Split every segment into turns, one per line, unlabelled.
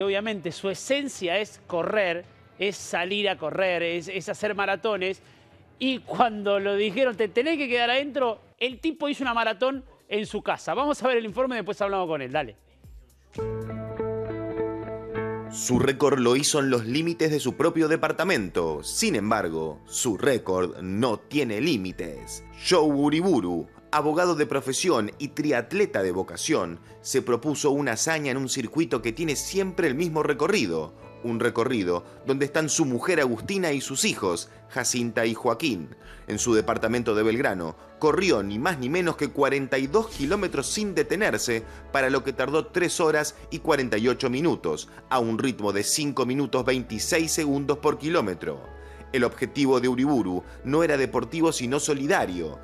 Obviamente su esencia es correr, es salir a correr, es, hacer maratones. Y cuando lo dijeron, te tenés que quedar adentro, el tipo hizo una maratón en su casa. Vamos a ver el informe, después hablamos con él, dale.
Su récord lo hizo en los límites de su propio departamento. Sin embargo, su récord no tiene límites. Show Uriburu abogado de profesión y triatleta de vocación, se propuso una hazaña en un circuito que tiene siempre el mismo recorrido, un recorrido donde están su mujer Agustina y sus hijos, Jacinta y Joaquín. En su departamento de Belgrano, corrió ni más ni menos que 42 kilómetros sin detenerse, para lo que tardó 3 horas y 48 minutos, a un ritmo de 5 minutos 26 segundos por kilómetro. El objetivo de Uriburu no era deportivo sino solidario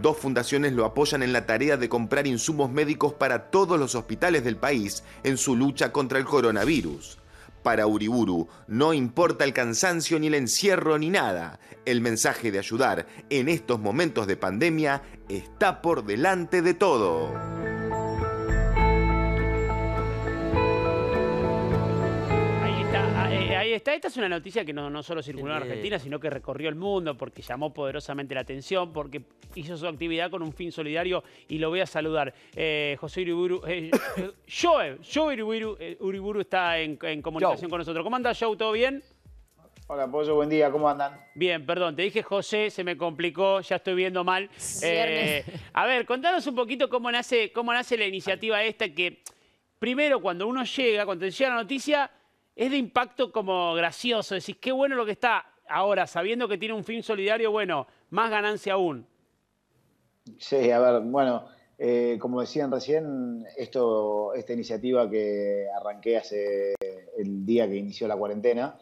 Dos fundaciones lo apoyan en la tarea de comprar insumos médicos para todos los hospitales del país en su lucha contra el coronavirus. Para Uriburu, no importa el cansancio ni el encierro ni nada. El mensaje de ayudar en estos momentos de pandemia está por delante de todo.
ahí está. Esta es una noticia que no, no solo circuló en Argentina, sino que recorrió el mundo porque llamó poderosamente la atención, porque hizo su actividad con un fin solidario y lo voy a saludar. Eh, José Uriburu, eh, Joe, eh, Uriburu, está en, comunicación con nosotros. ¿Cómo anda Joe? ¿Todo bien?
Hola, Pollo, buen día, ¿cómo andan?
Bien, perdón, te dije José, se me complicó, ya estoy viendo mal. a ver, contanos un poquito cómo nace, cómo nace la iniciativa esta que, primero, cuando uno llega, cuando te llega la noticia, es de impacto como gracioso. Decís, qué bueno lo que está. Ahora, sabiendo que tiene un fin solidario, bueno, más ganancia aún.
Sí, a ver, bueno, eh, como decían recién, esto, esta iniciativa que arranqué hace el día que inició la cuarentena,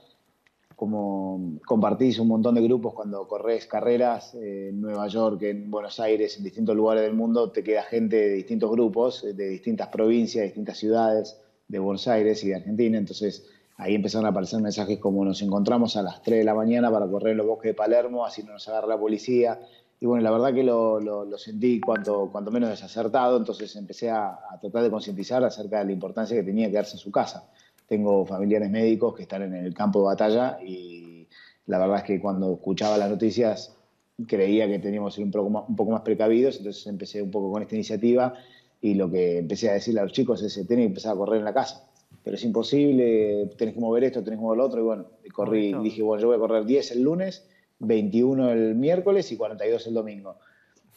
como compartís un montón de grupos cuando corres carreras eh, en Nueva York, en Buenos Aires, en distintos lugares del mundo, te queda gente de distintos grupos, eh, de distintas provincias, de distintas ciudades de Buenos Aires y de Argentina. Entonces, Ahí empezaron a aparecer mensajes como nos encontramos a las 3 de la mañana para correr en los bosques de Palermo, así no nos agarra la policía. Y bueno, la verdad que lo, sentí cuanto, menos desacertado, entonces empecé a, tratar de concientizar acerca de la importancia que tenía quedarse en su casa. Tengo familiares médicos que están en el campo de batalla y la verdad es que cuando escuchaba las noticias creía que teníamos que ser un poco, más, precavidos, entonces empecé un poco con esta iniciativa y lo que empecé a decirle a los chicos es que tienen que empezar a correr en la casa pero es imposible, tenés que mover esto, tenés que mover lo otro, y bueno, corrí, dije, bueno, yo voy a correr 10 el lunes, 21 el miércoles y 42 el domingo.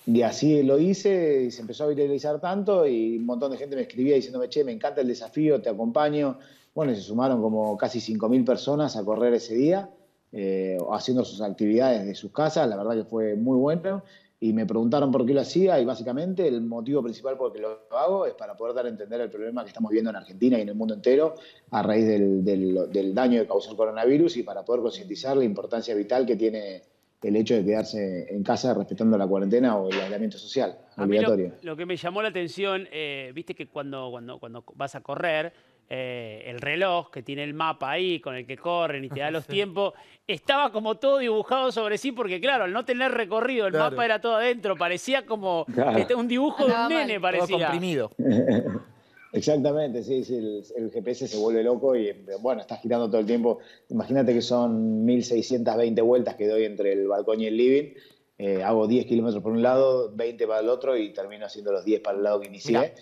Y así lo hice, y se empezó a viralizar tanto, y un montón de gente me escribía diciéndome, che, me encanta el desafío, te acompaño. Bueno, y se sumaron como casi 5.000 personas a correr ese día, eh, haciendo sus actividades de sus casas, la verdad que fue muy bueno, y me preguntaron por qué lo hacía y básicamente el motivo principal por el que lo hago es para poder dar a entender el problema que estamos viendo en Argentina y en el mundo entero a raíz del, del, daño que causa el coronavirus y para poder concientizar la importancia vital que tiene el hecho de quedarse en casa respetando la cuarentena o el aislamiento social obligatorio. lo, que
me llamó la atención, eh, viste que cuando, cuando, cuando vas a correr, eh, el reloj que tiene el mapa ahí con el que corren y te da los tiempos, estaba como todo dibujado sobre sí porque claro, al no tener recorrido, el mapa era todo adentro, parecía como este, un dibujo de un nene, parecía. comprimido.
Exactamente, sí, el, GPS se vuelve loco y bueno, estás girando todo el tiempo. Imagínate que son 1620 vueltas que doy entre el balcón y el living. Eh, hago 10 kilómetros por un lado, 20 para el otro y termino haciendo los 10 para el lado que inicié.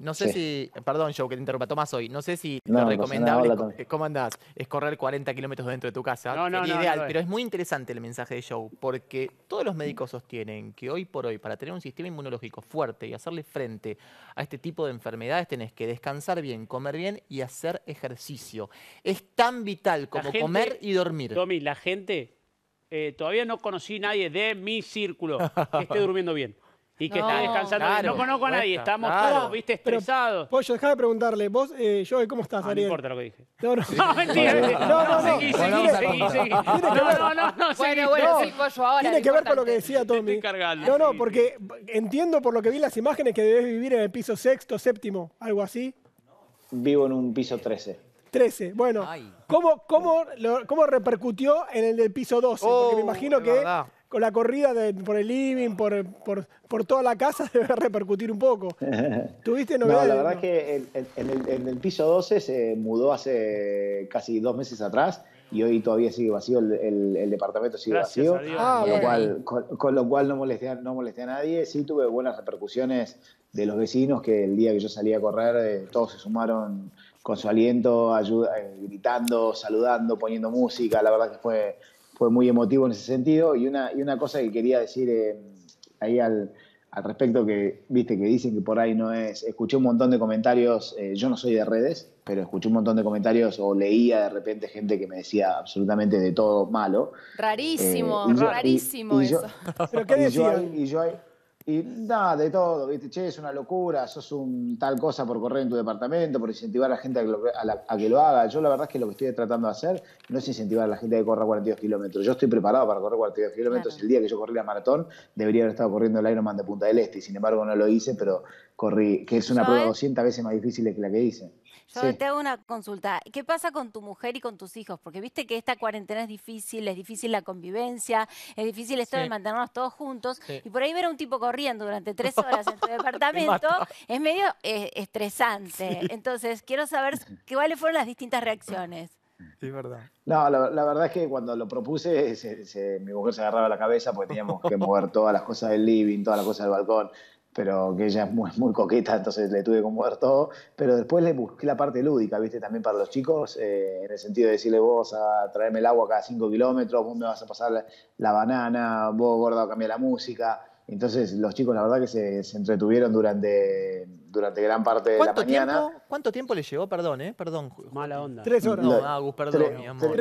No sé si, perdón, Joe, que te interrumpa, Tomás hoy. No sé si no, lo recomendable, ¿cómo andás? Es correr 40 kilómetros dentro de tu casa. No, no, ideal, pero es muy interesante el mensaje de Joe, porque todos los médicos sostienen que hoy por hoy, para tener un sistema inmunológico fuerte y hacerle frente a este tipo de enfermedades, tenés que descansar bien, comer bien y hacer ejercicio. Es tan vital como comer y dormir. Tommy, la gente,
eh, todavía no conocí nadie de mi círculo que esté durmiendo bien. Y que está descansando. no conozco a nadie, estamos todos, viste, estresados. Pollo, dejá de preguntarle. Vos, eh, ¿cómo estás, ah, Ariel? No importa lo que dije. No, no, no mentira. No, no, no. Seguí, seguí, seguí, No, no, no. Bueno, bueno, Pollo, ahora. Tiene que ver con lo que decía Tommy. No, no, porque entiendo por lo que vi las imágenes que debes vivir en el piso sexto, séptimo, algo así. Vivo en un piso 13. 13. Bueno, ¿cómo, cómo, ¿cómo repercutió en el del piso 12? Porque me oh, imagino que con la corrida de, por el living, por, por, toda la casa, debe repercutir un poco. ¿Tuviste novedades? No, la verdad es
que en, el, piso 12 se mudó hace casi dos meses atrás y hoy todavía sigue vacío, el, departamento sigue vacío, ah, con, lo cual, con, lo cual, no molesté, no a nadie. Sí tuve buenas repercusiones de los vecinos que el día que yo salí a correr eh, todos se sumaron con su aliento, ayuda, eh, gritando, saludando, poniendo música. La verdad que fue fue muy emotivo en ese sentido. Y una, y una cosa que quería decir eh, ahí al, respecto, que viste que dicen que por ahí no es. Escuché un montón de comentarios, eh, yo no soy de redes, pero escuché un montón de comentarios o leía de repente gente que me decía absolutamente de todo malo. Rarísimo, eh, rarísimo eso. ¿Pero qué y yo, yo y nada, de todo, ¿viste? Che, es una locura, sos un tal cosa por correr en tu departamento, por incentivar a la gente a que, lo, haga. Yo la verdad es que lo que estoy tratando de hacer no es incentivar a la gente a que corra 42 kilómetros. Yo estoy preparado para correr 42 kilómetros. El día que yo corrí la maratón, debería haber estado corriendo el Ironman de Punta del Este, sin embargo no lo hice, pero corrí, que es una prueba 200 eh, veces más difícil que la que hice.
Yo te hago una consulta. ¿Qué pasa con tu mujer y con tus hijos? Porque viste que esta cuarentena es difícil, es difícil la convivencia, es difícil esto de mantenernos todos juntos. Y por ahí ver a un tipo corriendo durante tres horas en su departamento es medio eh, estresante. Entonces, quiero saber cuáles fueron las distintas reacciones.
verdad.
No, la, verdad es que cuando lo propuse, mi mujer se agarraba la cabeza porque teníamos que mover todas las cosas del living, todas las cosas del balcón, pero que ella es muy, muy coqueta, entonces le tuve que mover todo. Pero después le busqué la parte lúdica, ¿viste? También para los chicos, eh, en el sentido de decirle vos a traerme el agua cada cinco kilómetros, vos me vas a pasar la, banana, vos gordo cambia la música. Entonces los chicos la verdad que se, se entretuvieron durante, durante gran parte de la mañana.
¿Cuánto tiempo le llevó? Perdón, ¿eh? Perdón. Mala onda. Tres horas. No, Agus, perdón, mi amor.